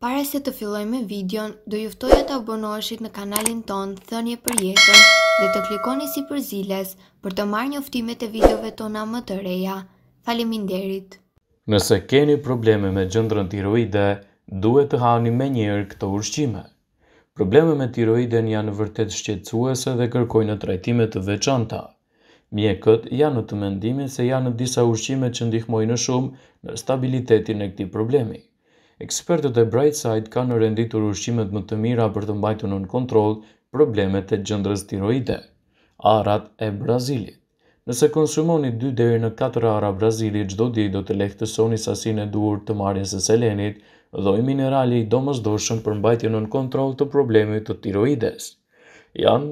Pare se të filloj me videon, do e të abonoheshit në kanalin ton Thënje për jetën dhe të klikoni si për ziles për të marrë njoftimet e videove tona më të reja. Faleminderit! Nëse keni probleme me gjëndrën tiroide, duhet të hani me njerë këto ushqime. Probleme me tiroiden janë vërtet shqetsuese dhe kërkojnë trajtime të veçanta. Mjekët janë të mendimin se janë disa ushqime që ndihmojnë shumë në stabilitetin e këti problemi ekspertët e Brightside kanë renditur ushqimet më të mira për të mbajtur në kontroll problemet e gjëndrës tiroide, arat e Brazilit. Nëse konsumoni 2 deri në 4 ara Brazilit çdo ditë do të lehtësoni sasinë e duhur të marrjes së selenit, dhoj minerali i domosdoshëm për mbajtjen në kontroll të problemit të tiroides. Jan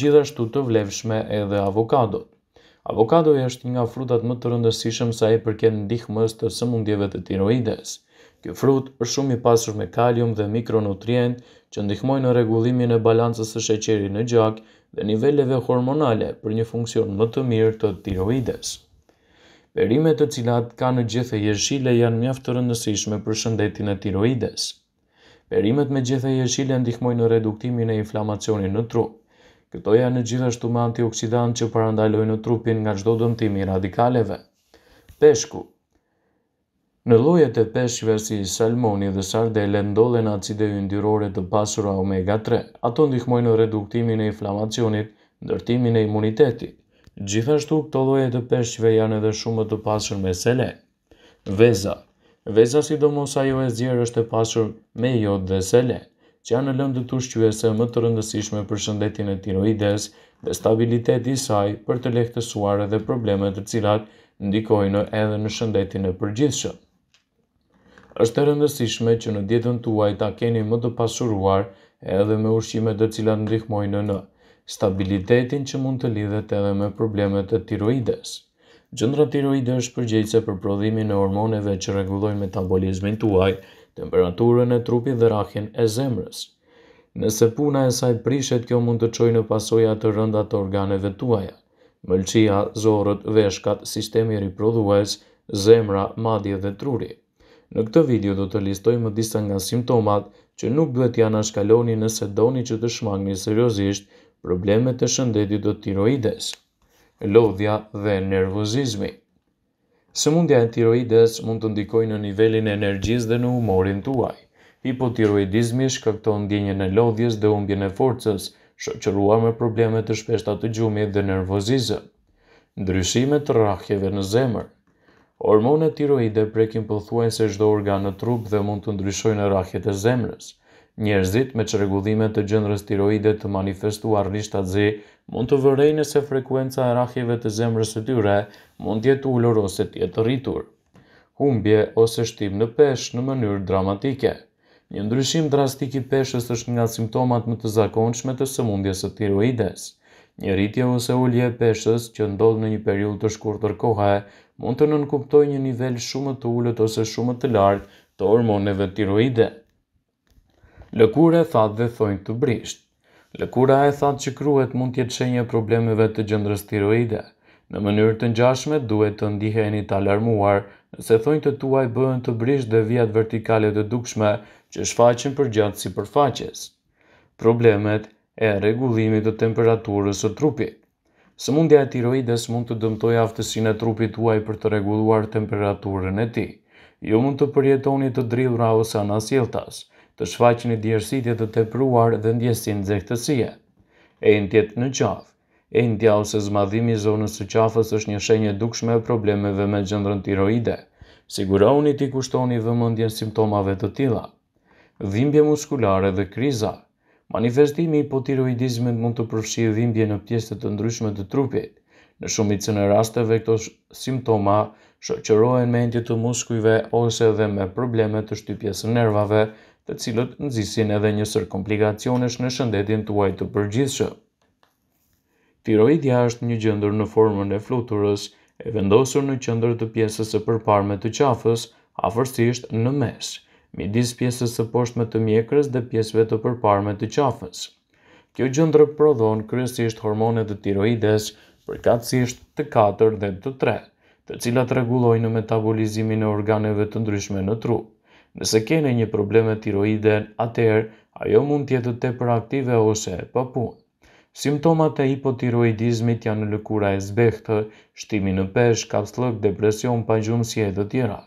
gjithashtu të vlefshme edhe avokadot. Avokadoj është një nga frutat më të rëndësishëm sa i përket ndihmës të sëmundjeve të tiroides. Kjo frut është shumë i pasur me kalium dhe mikronutrient që ndihmojnë në regullimin e balancës së sheqeri në gjak dhe niveleve hormonale për një funksion më të mirë të tiroides. Perimet të cilat ka në gjithë jeshile janë mjaftë të rëndësishme për shëndetin e tiroides. Perimet me gjithë jeshile ndihmojnë në reduktimin e inflamacionin në trup. Këto janë në gjithashtu me antioksidant që parandalojnë në trupin nga gjdo dëmtimi radikaleve. Peshku, Në llojet e peshqve si salmoni dhe sardele ndodhen acide yndyrore të pasura omega 3. Ato ndihmojnë në reduktimin e inflamacionit, ndërtimin e imunitetit. Gjithashtu këto lloje të peshqve janë edhe shumë të pasur me selen. Veza Veza sidomos ajo e zjerë është e pasur me jod dhe selen, që janë lëndë të ushqyese më të rëndësishme për shëndetin e tiroides dhe stabilitet i saj për të lehtësuar edhe problemet të cilat ndikojnë edhe në shëndetin e përgjithshëm është e rëndësishme që në dietën tuaj ta keni më të pasuruar edhe me ushqime të cilat ndihmojnë në stabilitetin që mund të lidhet edhe me problemet të tiroides. Gjëndra tiroide është përgjegjëse për prodhimin e hormoneve që rregullojnë metabolizmin tuaj, temperaturën e trupit dhe rrahjen e zemrës. Nëse puna e saj prishet, kjo mund të çojë në pasoja të rënda të organeve tuaja. Mëlçia, zorët, veshkat, sistemi riprodhues, zemra, madje dhe truri. Në këtë video do të listojmë disa nga simptomat që nuk duhet janë ashkaloni nëse doni që të shmangni seriosisht problemet të shëndetit të tiroides, lodhja dhe nervozizmi. Se mundja e tiroides mund të ndikoj në nivelin e energjis dhe në humorin tuaj. Hipotiroidizmi shkakton djenje në lodhjes dhe umbje në forcës, shëqërua me problemet të shpeshta të gjumit dhe nervozizëm. Ndryshime të rahjeve në zemër Hormonet tiroide prekin pëthuaj se shdo organ në trup dhe mund të ndryshojnë rrahjet e zemrës. Njerëzit me qërregullime të gjendrës tiroide të manifestuar rrisht atë zi mund të vërejnë se frekuenca e rrahjeve të zemrës e tyre mund jetë ullur ose tjetë rritur. Humbje ose shtim në pesh në mënyrë dramatike. Një ndryshim drastik i peshës është nga simptomat më të zakonshme të sëmundjes së tiroides. Një rritje ose ullje e peshës që ndodhë në një periull të shkurtër kohë, mund të nënkuptoj një nivel shumë të ullët ose shumë të lartë të hormoneve tiroide. Lëkura e thatë dhe thojnë të brisht. Lëkura e thatë që kruhet mund tjetë shenje problemeve të gjëndrës tiroide. Në mënyrë të njashme duhet të ndiheni të alarmuar nëse thojnë të tuaj bëhen të brisht dhe vijat vertikale të dukshme që shfaqen për gjatë si përfaqes. Problemet e regullimit të temperaturës së trupit. Sëmundja e tiroides mund të dëmtoj aftësin e trupit uaj për të regulluar temperaturën e ti. Ju jo mund të përjetoni të o ose anasjeltas, të shfaqni djersitje të tepruar dhe ndjesin dzehtësie. E në tjetë në qafë. E në tja ose zmadhimi zonës të qafës është një shenje dukshme e problemeve me gjëndrën tiroide. Sigurohuni ti kushtoni vëmëndjen simptomave të tila. Dhimbje muskulare dhe krizat. Manifestimi i hipotiroidizmit mund të përfshijë dhimbje në pjesët të ndryshme të trupit. Në shumicën e rasteve këto simptoma shoqërohen me ndje të muskujve ose edhe me probleme të shtypjes nervave, të cilët nxisin edhe një sër komplikacionesh në shëndetin tuaj të përgjithshëm. Tiroidja është një gjendër në formën e fluturës, e vendosur në qendër të pjesës së përparme të qafës, afërsisht në mes midis pjesës së poshtme të mjekrës dhe pjesëve të përparme të qafës. Kjo gjëndrë prodhon kryesisht hormonet të tiroides, përkatsisht të 4 dhe të 3, të cilat regulojnë metabolizimin e organeve të ndryshme në tru. Nëse kene një probleme tiroide, atëherë ajo mund tjetë të përaktive ose e papun. Simptomat e hipotiroidizmit janë lëkura e zbehtë, shtimi në pesh, kapslëk, depresion, pajgjumësje dhe tjera.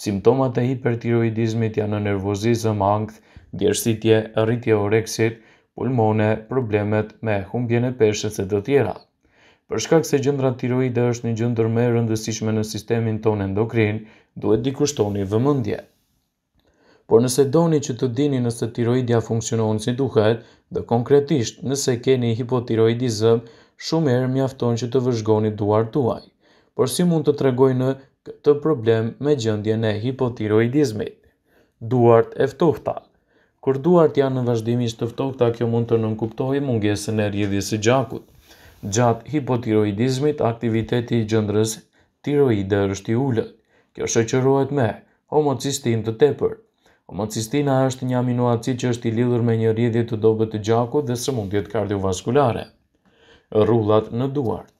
Simptomat e hipertiroidizmit janë nervozizëm, angth, djersitje, rritje oreksit, pulmone, problemet me humbjene peshës se të tjera. Për shkak se gjëndra tiroide është një gjëndër me rëndësishme në sistemin tonë endokrin, duhet di kushtoni vëmëndje. Por nëse doni që të dini nëse tiroidja funksionon si duhet, dhe konkretisht nëse keni hipotiroidizëm, shumë erë mjafton që të vëzhgoni duartuaj. tuaj. Por si mund të tregoj në këtë problem me gjëndje në hipotiroidizmit. Duart e ftohta Kër duart janë në vazhdimisht të ftohta, kjo mund të nënkuptohi mungesën e rjedhjës e gjakut. Gjatë hipotiroidizmit, aktiviteti i gjëndrës tiroide është i ullë. Kjo shëqërojt me homocistin të tepër. Homocistina është një aminoacit që është i lidhur me një rjedhjë të dobet të gjakut dhe së mund kardiovaskulare. Rullat në duart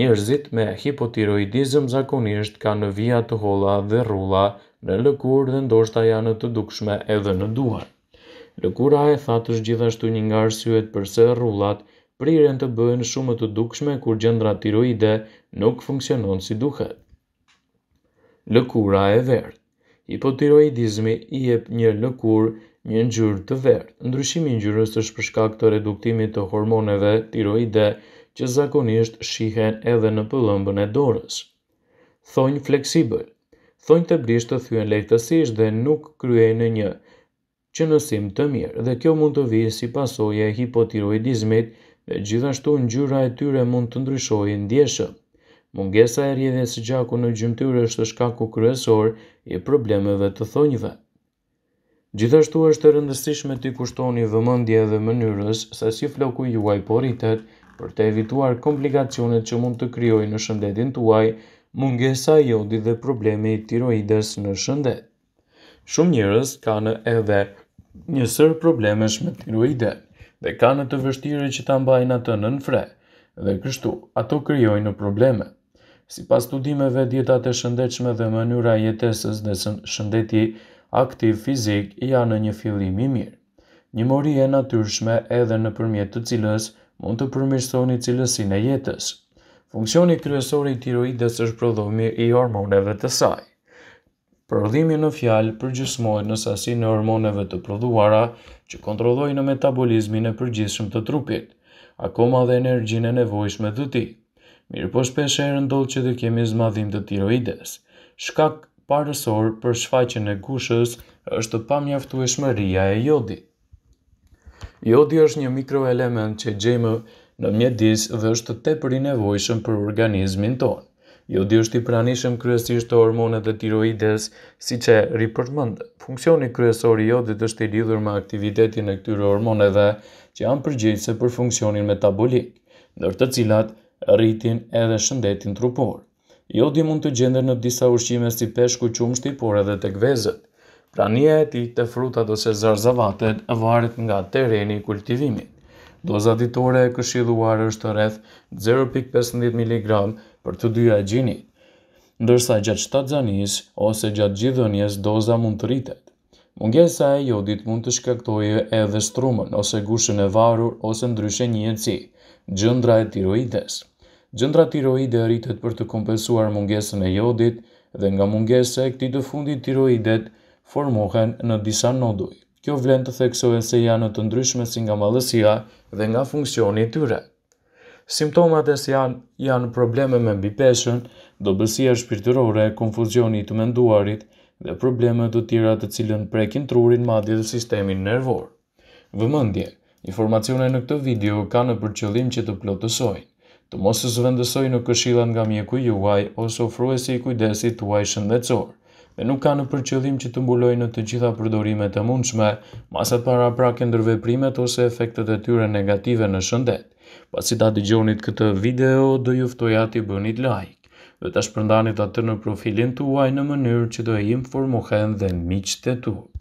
Njerëzit me hipotiroidizëm zakonisht kanë në vija të holla dhe rrulla, në lëkurë dhe ndoshta janë të dukshme edhe në duar. Lëkura e thatës gjithashtu një nga arsyet përse rrullat priren të bëhen shumë të dukshme kur gjendra tiroide nuk funksionon si duhet. Lëkura e verdh. Hipotiroidizmi i jep një lëkurë një ngjyrë të verdh. Ndryshimi i ngjyrës është shkak të reduktimit të hormoneve tiroide që zakonisht shihen edhe në pëllëmbën e dorës. Thojnë fleksibël. Thojnë të brisht të thyen lehtësisht dhe nuk kryej në një që nësim të mirë dhe kjo mund të vijë si pasoje hipotiroidizmit dhe gjithashtu në gjyra e tyre mund të ndryshojë ndjeshë. Mungesa e rjedhe së gjaku në gjymëtyrë është shkaku kryesor i problemeve të thonjëve. Gjithashtu është të rëndësishme të kushtoni vëmëndje dhe mënyrës se si floku juaj poritet, rritet, për të evituar komplikacionet që mund të kryoj në shëndetin tuaj, mungesa jodi dhe i tiroides në shëndet. Shumë njërës kanë edhe njësër problemesh me tiroide dhe kanë të vështire që të mbajnë atë në nënfre dhe kështu ato kryojnë probleme. Si pas studimeve djetate shëndechme dhe mënyra jetesës dhe shëndeti aktiv fizik janë në një fillim i mirë. Një mori e natyrshme edhe në përmjet të cilës mund të përmirësoni cilësin e jetës. Funksioni kryesor i tiroides është prodhimi i hormoneve të saj. Prodhimi në fjalë përgjysmohet në sasinë e hormoneve të prodhuara që kontrollojnë metabolizmin e përgjithshëm të trupit, akoma dhe energjinë e nevojshme të tij. Mirë po shpesh herë ndodh që të kemi zmadhim të tiroides. Shkak parësor për shfaqjen e gushës është pamjaftueshmëria e jodit. Jodi është një mikroelement që gjejmë në mjedis dhe është të për i nevojshëm për organizmin tonë. Jodi është i pranishëm kryesisht të hormonet dhe tiroides, si që ripërmëndë. Funksioni kryesor i jodit është i lidhur me aktivitetin e këtyre hormoneve që janë përgjegjëse për funksionin metabolik, ndër të cilat rritin edhe shëndetin trupor. Jodi mund të gjendet në disa ushqime si peshku qumshti, por edhe tek vezët. Pra e ti të frutat ose zarzavatet varet nga tereni i kultivimit. Doza ditore e këshilluar është të rreth 0.15 mg për të dyra gjinit, ndërsa gjatë shtatë zanis ose gjatë gjithënjes doza mund të rritet. Mungesa e jodit mund të shkaktojë e edhe strumën ose gushën e varur ose ndryshe një e gjëndra e tiroides. Gjëndra tiroide rritet për të kompensuar mungesën e jodit dhe nga mungese e këti të fundit tiroidet, formohen në disa noduj. Kjo vlen të theksoj se janë të ndryshme si nga malësia dhe nga funksioni të tyre. Simptomat e se janë, janë probleme me bipeshen, dobësia shpirtërore, konfuzioni të menduarit dhe probleme të tjera të cilën prekin trurin madje dhe sistemin nervor. Vëmëndje, informacione në këtë video ka në përqëllim që të plotësojnë të mos të në këshilan nga mjeku juaj ose ofruesi i kujdesit tuaj shëndetësor dhe nuk kanë për qëllim që të mbulojnë të gjitha përdorimet e mundshme, masat para prake ndërveprimet ose efektet e tyre negative në shëndet. Pasi ta gjonit këtë video, do juftoj ati bënit like, dhe të shpërndanit atë në profilin të uaj në mënyrë që do e informohen dhe miqët e tuaj.